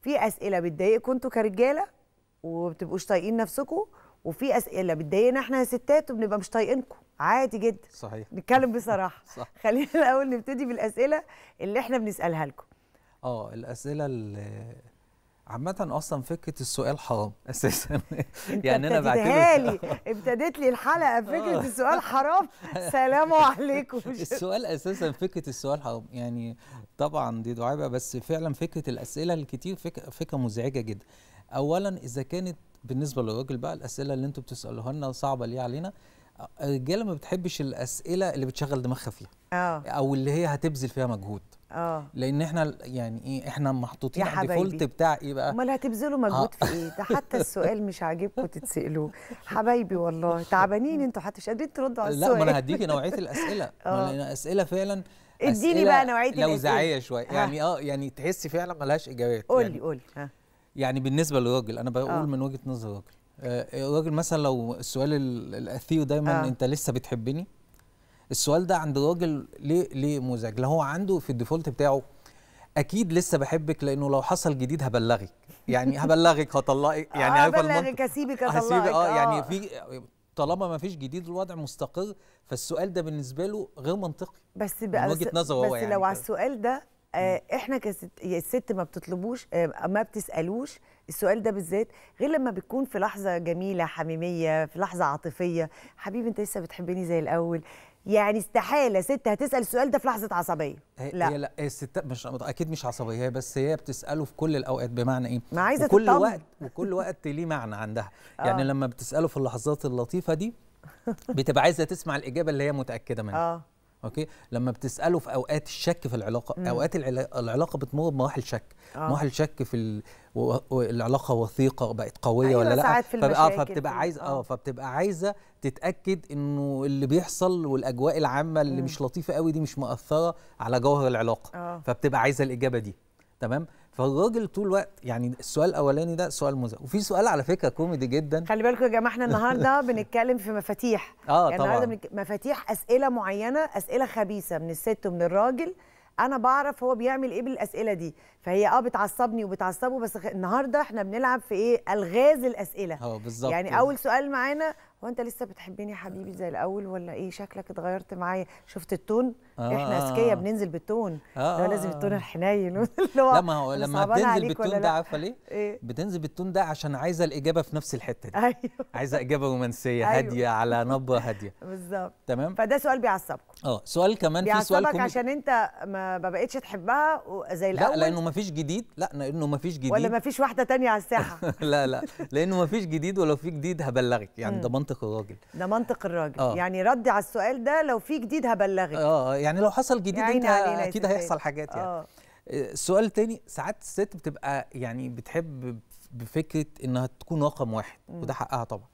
في اسئله بتضايقكم انتوا كرجاله وبتبقوش طايقين نفسكم وفي اسئله بتضايقنا احنا يا ستات وبنبقى مش طايقينكم عادي جدا صحيح نتكلم بصراحه صح. خلينا الاول نبتدي بالاسئله اللي احنا بنسالها لكم اه الاسئله اللي عامة أصلا فكرة السؤال حرام أساسا يعني أنا بعتبر لي آه. ابتديت لي الحلقة فكرة السؤال حرام سلام عليكم السؤال أساسا فكرة السؤال حرام يعني طبعا دي دعابة بس فعلا فكرة الأسئلة الكتير فكرة, فكرة مزعجة جدا أولا إذا كانت بالنسبة للراجل بقى الأسئلة اللي أنتوا بتسألوها لنا صعبة ليه علينا آه، الرجالة ما بتحبش الأسئلة اللي بتشغل دماغها فيها آه. او اللي هي هتبذل فيها مجهود اه لان احنا يعني ايه احنا محطوطين على الديفولت بتاع ايه بقى امال هتبذلوا آه. مجهود آه. في ايه ده حتى السؤال مش عاجبكم تتسالوه حبايبي والله تعبانين انتوا حتى مش قادرين تردوا على السؤال لا ما انا هديكي نوعيه الاسئله لان آه. اسئله فعلا اديني بقى نوعيه الاسئله لوزعيه شويه يعني اه يعني تحسي فعلا ملهاش اجابات قولي يعني قولي ها يعني بالنسبه للراجل انا بقول آه. من وجهه نظر الراجل الراجل مثلا لو السؤال الاثير دايما آه. انت لسه بتحبني السؤال ده عند الراجل ليه ليه مزعج لا هو عنده في الديفولت بتاعه اكيد لسه بحبك لانه لو حصل جديد هبلغك يعني هبلغك هطلقك يعني آه هبلغك اسيبك اطلقك آه،, اه يعني في طالما ما فيش جديد الوضع مستقر فالسؤال ده بالنسبه له غير منطقي بس من وجهه نظره هو يعني بس لو على السؤال ده آه، احنا كست الست ما بتطلبوش آه، ما بتسالوش السؤال ده بالذات غير لما بتكون في لحظه جميله حميميه في لحظه عاطفيه حبيبي انت لسه بتحبني زي الاول يعني استحاله ست هتسال السؤال ده في لحظه عصبيه هي لا هي لا الست مش اكيد مش عصبيه بس هي بتساله في كل الاوقات بمعنى ايه ما عايزه وكل وقت وكل وقت ليه معنى عندها يعني آه. لما بتساله في اللحظات اللطيفه دي بتبقى عايزه تسمع الاجابه اللي هي متاكده منها آه. اوكي لما بتساله في اوقات الشك في العلاقه مم. اوقات العلاقه بتمر بمراحل شك آه. مراحل شك في ال... و... و... العلاقه وثيقه بقت قويه أيوة ولا لا فبقى فبتبقى عايزه آه. اه فبتبقى عايزه تتاكد انه اللي بيحصل والاجواء العامه اللي مم. مش لطيفه قوي دي مش مأثره على جوهر العلاقه آه. فبتبقى عايزه الاجابه دي تمام فالراجل طول الوقت يعني السؤال الاولاني ده سؤال مزعج وفي سؤال على فكره كوميدي جدا خلي بالكم يا جماعه احنا النهارده بنتكلم في مفاتيح اه يعني طبعا النهارده مفاتيح اسئله معينه اسئله خبيثه من الست ومن الراجل انا بعرف هو بيعمل ايه بالاسئله دي فهي اه بتعصبني وبتعصبه بس النهارده احنا بنلعب في ايه الغاز الاسئله اه بالظبط يعني اول سؤال معانا هو انت لسه بتحبني يا حبيبي زي الاول ولا ايه شكلك اتغيرت معايا شفت التون آه احنا اذكياء بننزل بالتون آه لازم آه، آه. التون الحنين اللي هو لا ما هو لما بتنزل بالتون ده عارفه ليه إيه؟ بتنزل بالتون ده عشان عايزه الاجابه في نفس الحته دي أيوه. عايزه اجابه رومانسيه أيوه. هاديه على نبره هاديه بالظبط تمام فده سؤال بيعصبكم اه سؤال كمان في سؤال بيعصبك عشان انت ما بقتش تحبها زي الاول لا لانه مفيش جديد لا لانه مفيش جديد ولا مفيش واحده تانية على الساحه لا لا لانه مفيش جديد ولو في جديد هبلغك يعني ده منطق الراجل ده منطق الراجل آه. يعني ردي على السؤال ده لو في جديد هبلغك اه, آه. يعني لو حصل جديد انت اكيد هيحصل حاجات يعني آه. السؤال آه، التاني ساعات الست بتبقى يعني بتحب بفكره انها تكون رقم واحد م. وده حقها طبعا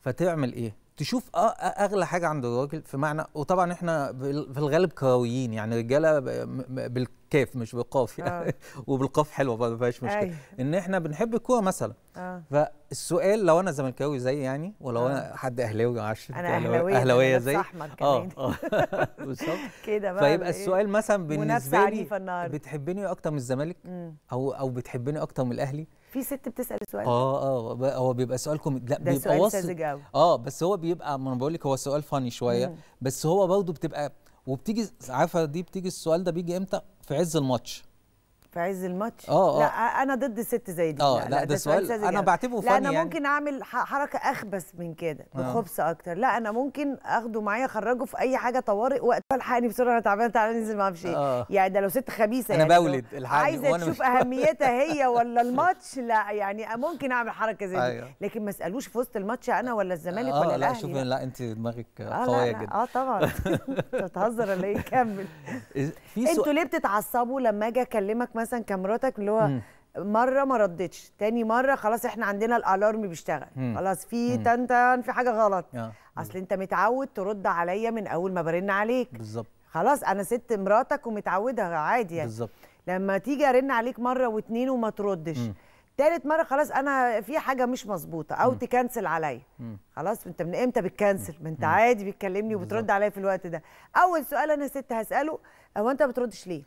فتعمل ايه تشوف اغلى حاجه عند الراجل في معنى وطبعا احنا في الغالب كرويين يعني رجاله كاف مش بالقاف يعني آه. وبالقاف حلوه برضه ما فيهاش مشكله أي. ان احنا بنحب الكوره مثلا آه. فالسؤال لو انا زملكاوي زي يعني ولو آه. انا حد اهلاوي عشان انا اهلاويه اهلاويه زي اه اه بالظبط كده بقى فيبقى إيه؟ السؤال مثلا بالنسبه لي بتحبني اكتر من الزمالك او او بتحبني اكتر من الاهلي في ست بتسال السؤال اه اه هو بيبقى سؤالكم لا ده بيبقى وصل اه بس هو بيبقى ما انا بقول لك هو سؤال فاني شويه بس هو برضه بتبقى وبتيجي عارفه دي بتيجي السؤال ده بيجي امتى في عز الماتش في عز الماتش اه, آه. لا انا ضد ست زي دي اه لا, لا, ده سؤال انا بعتبره فني لا انا يعني. ممكن اعمل حركه اخبث من كده آه. بخبث اكتر لا انا ممكن اخده معايا اخرجه في اي حاجه طوارئ وقت الحقني بسرعه انا تعبانه تعالى ننزل ما اعرفش ايه آه. يعني ده لو ست خبيثه انا يعني بولد الحقني عايزه تشوف اهميتها هي ولا الماتش لا يعني ممكن اعمل حركه زي دي أيوه. لكن ما اسالوش في وسط الماتش انا ولا الزمالك ولا الاهلي لا شوف لا انت دماغك قويه جدا اه طبعا بتهزر ولا ايه كمل انتوا ليه بتتعصبوا لما اجي اكلمك مثلا كمراتك اللي هو م. مره ما ردتش تاني مره خلاص احنا عندنا الالارم بيشتغل مم. خلاص في تنتن في حاجه غلط آه. اصل انت متعود ترد عليا من اول ما برن عليك بالظبط خلاص انا ست مراتك ومتعوده عادي يعني بالظبط لما تيجي ارن عليك مره واتنين وما تردش مم. تالت مره خلاص انا في حاجه مش مظبوطه او مم. تكنسل عليا خلاص انت من امتى بتكنسل ما انت عادي بتكلمني وبترد عليا في الوقت ده اول سؤال انا ست هساله هو انت ما بتردش ليه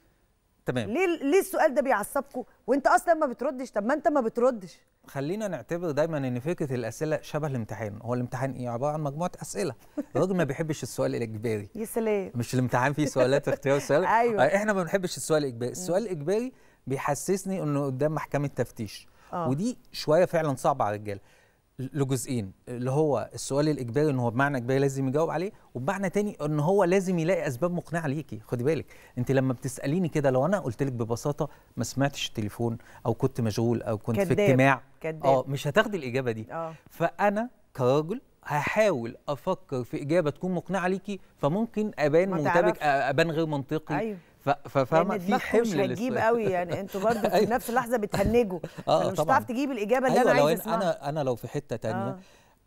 تمام ليه ليه السؤال ده بيعصبكم وانت اصلا ما بتردش طب ما انت ما بتردش خلينا نعتبر دايما ان فكره الاسئله شبه الامتحان هو الامتحان ايه عباره عن مجموعه اسئله الراجل ما بيحبش السؤال الاجباري يا سلام مش الامتحان فيه سؤالات اختيار سؤال أيوة. آه، احنا ما بنحبش السؤال الاجباري السؤال الاجباري بيحسسني انه قدام محكمه تفتيش أوه. ودي شويه فعلا صعبه على الرجاله لجزئين اللي هو السؤال الاجباري ان هو بمعنى اجباري لازم يجاوب عليه وبمعنى تاني ان هو لازم يلاقي اسباب مقنعه ليكي خدي بالك انت لما بتساليني كده لو انا قلت لك ببساطه ما سمعتش التليفون او كنت مشغول او كنت كداب. في اجتماع اه مش هتاخدي الاجابه دي أوه. فانا كراجل هحاول افكر في اجابه تكون مقنعه ليكي فممكن ابان منتبك ابان غير منطقي أيوه. ففاهمه في حمل هتجيب قوي يعني انتوا برضه في أيوة. نفس اللحظه بتهنجوا آه مش هتعرف تجيب الاجابه اللي أيوة انا عايز انا انا لو في حته تانية آه.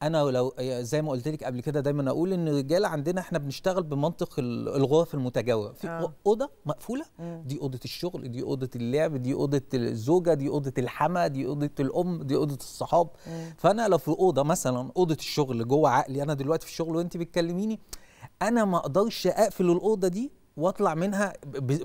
انا لو زي ما قلت لك قبل كده دايما اقول ان الرجاله عندنا احنا بنشتغل بمنطق الغرف المتجاوره في آه. اوضه مقفوله دي اوضه الشغل دي اوضه اللعب دي اوضه الزوجه دي اوضه الحما دي اوضه الام دي اوضه الصحاب مم. فانا لو في اوضه مثلا اوضه الشغل جوه عقلي انا دلوقتي في الشغل وانت بتكلميني انا ما اقدرش اقفل الاوضه دي واطلع منها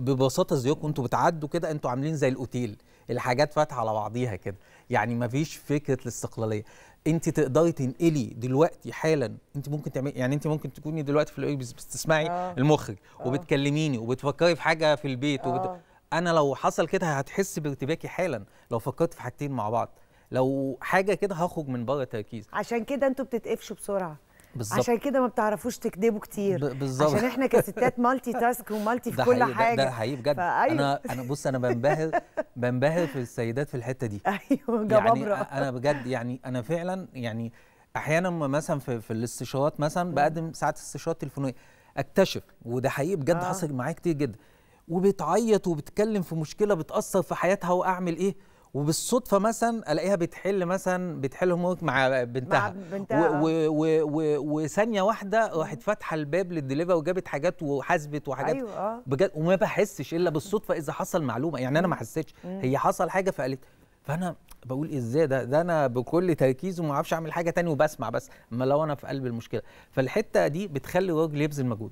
ببساطه زيكم انتوا بتعدوا كده انتوا عاملين زي الاوتيل الحاجات فاتحه على بعضيها كده يعني ما فيش فكره الاستقلاليه انت تقدري تنقلي دلوقتي حالا انت ممكن تعملي يعني انت ممكن تكوني دلوقتي في الاوبس بتسمعي آه. المخرج آه. وبتكلميني وبتفكري في حاجه في البيت آه. وبت... انا لو حصل كده هتحسي بارتباكي حالا لو فكرت في حاجتين مع بعض لو حاجه كده هخرج من بره التركيز عشان كده انتوا بتتقفشوا بسرعه بالزبط. عشان كده ما بتعرفوش تكذبوا كتير بالظبط عشان احنا كستات مالتي تاسك ومالتي في كل حاجه ده, ده حقيقي بجد فأيوه. انا انا بص انا بنبهر بنبهر في السيدات في الحته دي ايوه جبابره يعني انا بجد يعني انا فعلا يعني احيانا مثلا في, في الاستشارات مثلا بقدم ساعات استشارات تليفونيه اكتشف وده حقيقي بجد آه. حصل معايا كتير جدا وبتعيط وبتكلم في مشكله بتاثر في حياتها واعمل ايه وبالصدفه مثلا الاقيها بتحل مثلا بتحل هوم مع بنتها مع بنتها وثانيه واحده راحت فاتحه الباب للدليفري وجابت حاجات وحاسبت وحاجات أيوة. آه. بجد وما بحسش الا بالصدفه اذا حصل معلومه يعني انا ما حسيتش هي حصل حاجه فقالت فانا بقول ازاي ده ده انا بكل تركيزي وما اعرفش اعمل حاجه تانية وبسمع بس اما لو انا في قلب المشكله فالحته دي بتخلي الراجل يبذل مجهود